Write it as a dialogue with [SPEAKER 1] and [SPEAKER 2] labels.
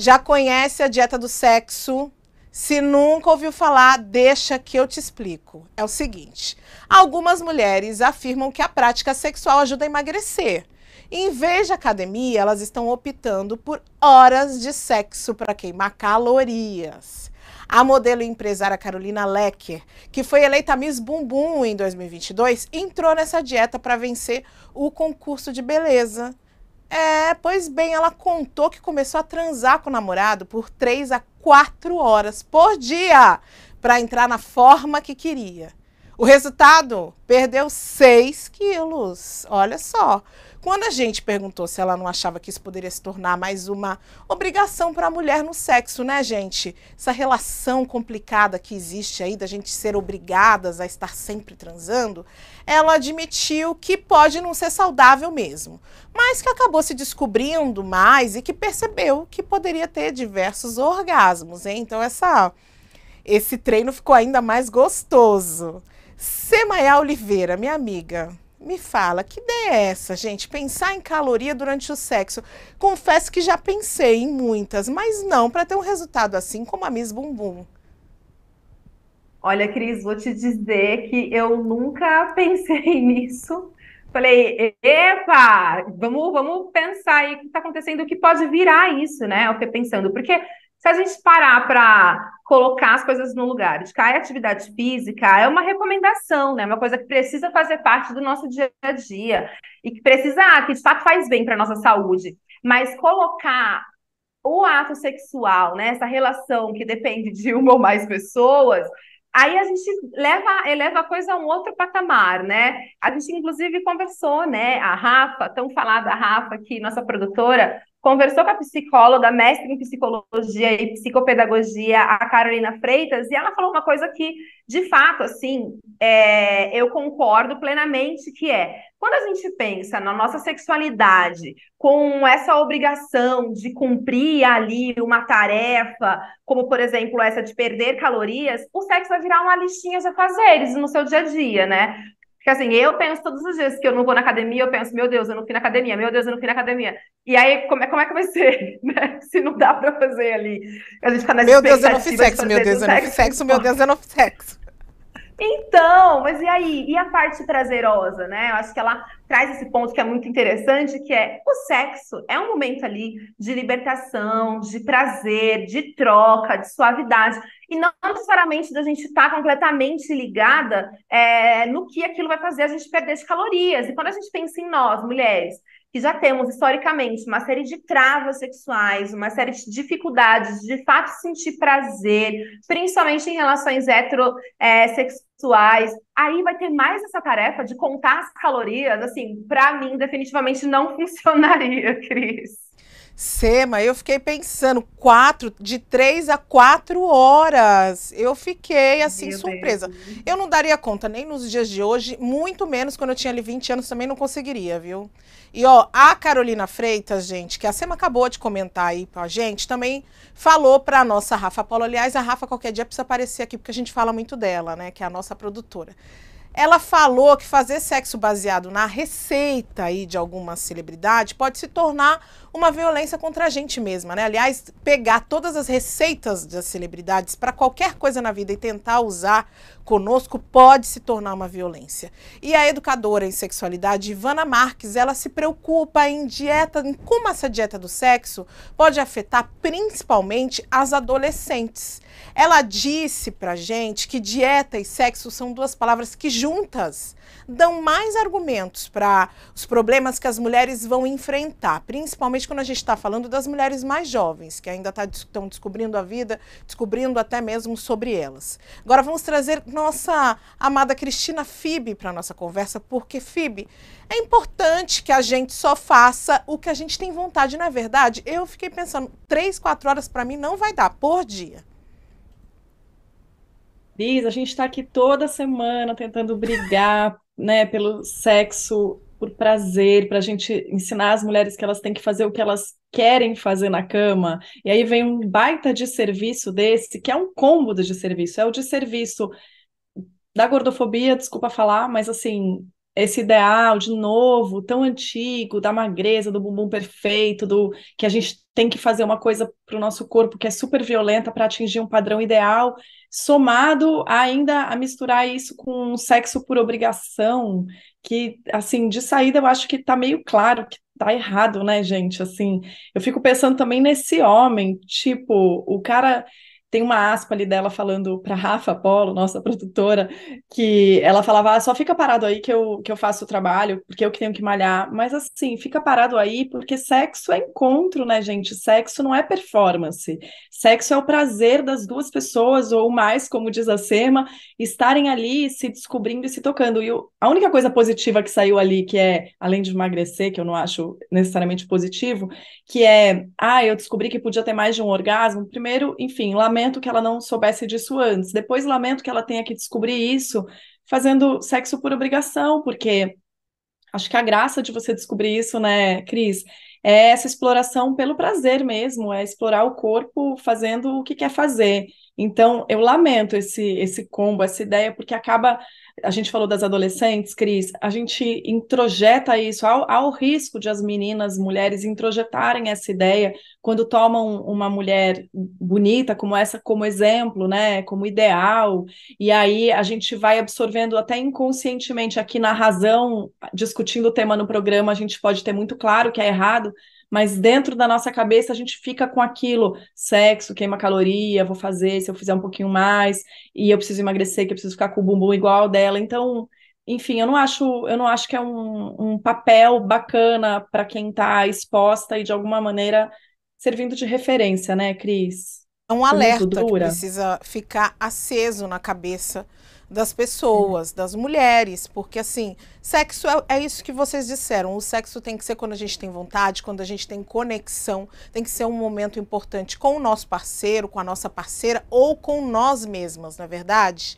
[SPEAKER 1] já conhece a dieta do sexo? Se nunca ouviu falar, deixa que eu te explico. É o seguinte: algumas mulheres afirmam que a prática sexual ajuda a emagrecer. Em vez de academia, elas estão optando por horas de sexo para queimar calorias. A modelo e empresária Carolina Lecker, que foi eleita Miss Bumbum em 2022, entrou nessa dieta para vencer o concurso de beleza. É, pois bem, ela contou que começou a transar com o namorado por 3 a 4 horas por dia para entrar na forma que queria. O resultado? Perdeu 6 quilos. Olha só. Quando a gente perguntou se ela não achava que isso poderia se tornar mais uma obrigação para a mulher no sexo, né, gente? Essa relação complicada que existe aí da gente ser obrigadas a estar sempre transando, ela admitiu que pode não ser saudável mesmo, mas que acabou se descobrindo mais e que percebeu que poderia ter diversos orgasmos. Hein? Então, essa, esse treino ficou ainda mais gostoso. Semaia Oliveira, minha amiga, me fala, que ideia é essa, gente? Pensar em caloria durante o sexo. Confesso que já pensei em muitas, mas não para ter um resultado assim como a Miss Bumbum. Olha,
[SPEAKER 2] Cris, vou te dizer que eu nunca pensei nisso. Falei, epa, vamos, vamos pensar aí o que está acontecendo, o que pode virar isso, né? Eu fiquei pensando, porque se a gente parar para colocar as coisas no lugar, de cair ah, é atividade física é uma recomendação, né? É uma coisa que precisa fazer parte do nosso dia a dia e que precisa, ah, que de fato faz bem para nossa saúde. Mas colocar o ato sexual, né? Essa relação que depende de uma ou mais pessoas, Aí a gente leva, eleva a coisa a um outro patamar, né? A gente, inclusive, conversou, né? A Rafa, tão falada a Rafa aqui, nossa produtora, conversou com a psicóloga, mestre em psicologia e psicopedagogia, a Carolina Freitas, e ela falou uma coisa que, de fato, assim, é, eu concordo plenamente, que é quando a gente pensa na nossa sexualidade com essa obrigação de cumprir ali uma tarefa, como por exemplo essa de perder calorias, o sexo vai virar uma listinha de fazeres no seu dia a dia, né? Porque assim, eu penso todos os dias que eu não vou na academia, eu penso, meu Deus, eu não fui na academia, meu Deus, eu não fui na academia. E aí, como é, como é que vai ser, né? Se não dá pra fazer ali. A gente tá na Meu Deus, eu não fiz sexo, meu Deus, eu não fiz sexo, meu Deus, eu não fiz sexo. Então, mas e aí? E a parte prazerosa, né? Eu acho que ela traz esse ponto que é muito interessante, que é o sexo é um momento ali de libertação, de prazer, de troca, de suavidade. E não necessariamente da gente estar tá completamente ligada é, no que aquilo vai fazer a gente perder de calorias. E quando a gente pensa em nós, mulheres, que já temos historicamente uma série de travas sexuais, uma série de dificuldades de, de fato sentir prazer, principalmente em relações heterossexuais, é, aí vai ter mais essa tarefa de contar as calorias, assim, para mim definitivamente não funcionaria, Cris. Sema, eu fiquei pensando,
[SPEAKER 1] quatro, de três a quatro horas. Eu fiquei, assim, Meu surpresa. Deus. Eu não daria conta nem nos dias de hoje, muito menos quando eu tinha ali 20 anos, também não conseguiria, viu? E, ó, a Carolina Freitas, gente, que a Sema acabou de comentar aí pra gente, também falou pra nossa Rafa Paula. Aliás, a Rafa qualquer dia precisa aparecer aqui, porque a gente fala muito dela, né? Que é a nossa produtora. Ela falou que fazer sexo baseado na receita aí de alguma celebridade pode se tornar uma violência contra a gente mesma, né? Aliás, pegar todas as receitas das celebridades para qualquer coisa na vida e tentar usar conosco pode se tornar uma violência. E a educadora em sexualidade Ivana Marques, ela se preocupa em dieta, em como essa dieta do sexo pode afetar principalmente as adolescentes. Ela disse pra gente que dieta e sexo são duas palavras que juntas dão mais argumentos para os problemas que as mulheres vão enfrentar, principalmente principalmente quando a gente está falando das mulheres mais jovens, que ainda estão tá, descobrindo a vida, descobrindo até mesmo sobre elas. Agora vamos trazer nossa amada Cristina Fibe para a nossa conversa, porque Fibe, é importante que a gente só faça o que a gente tem vontade, não é verdade? Eu fiquei pensando, três,
[SPEAKER 3] quatro horas para mim não vai dar por dia. Liz, a gente está aqui toda semana tentando brigar né, pelo sexo por prazer, para a gente ensinar as mulheres que elas têm que fazer o que elas querem fazer na cama. E aí vem um baita de serviço desse, que é um combo de serviço, é o de serviço da gordofobia, desculpa falar, mas assim, esse ideal de novo, tão antigo, da magreza, do bumbum perfeito, do que a gente tem que fazer uma coisa para o nosso corpo que é super violenta para atingir um padrão ideal, somado ainda a misturar isso com um sexo por obrigação, que assim, de saída eu acho que está meio claro que tá errado, né, gente? Assim, eu fico pensando também nesse homem, tipo, o cara tem uma aspa ali dela falando para Rafa Polo, nossa produtora, que ela falava: ah, só fica parado aí que eu, que eu faço o trabalho, porque eu que tenho que malhar. Mas assim, fica parado aí, porque sexo é encontro, né, gente? Sexo não é performance. Sexo é o prazer das duas pessoas, ou mais, como diz a Sema, estarem ali se descobrindo e se tocando. E a única coisa positiva que saiu ali, que é, além de emagrecer, que eu não acho necessariamente positivo, que é, ah, eu descobri que podia ter mais de um orgasmo. Primeiro, enfim, lamento lamento que ela não soubesse disso antes. Depois lamento que ela tenha que descobrir isso fazendo sexo por obrigação, porque acho que a graça de você descobrir isso, né, Cris, é essa exploração pelo prazer mesmo, é explorar o corpo fazendo o que quer fazer. Então, eu lamento esse, esse combo, essa ideia, porque acaba a gente falou das adolescentes, Cris, a gente introjeta isso, há o risco de as meninas, mulheres, introjetarem essa ideia quando tomam uma mulher bonita como essa como exemplo, né, como ideal, e aí a gente vai absorvendo até inconscientemente aqui na razão, discutindo o tema no programa, a gente pode ter muito claro que é errado, mas dentro da nossa cabeça a gente fica com aquilo: sexo, queima caloria, vou fazer se eu fizer um pouquinho mais, e eu preciso emagrecer, que eu preciso ficar com o bumbum igual dela dela. Então, enfim, eu não acho, eu não acho que é um, um papel bacana para quem está exposta e de alguma maneira servindo de referência, né, Cris? É um alerta que precisa ficar aceso na cabeça
[SPEAKER 1] das pessoas, das mulheres, porque assim, sexo é, é, isso que vocês disseram. O sexo tem que ser quando a gente tem vontade, quando a gente tem conexão, tem que ser um momento importante com o nosso parceiro, com a nossa parceira ou com nós mesmas, não é verdade?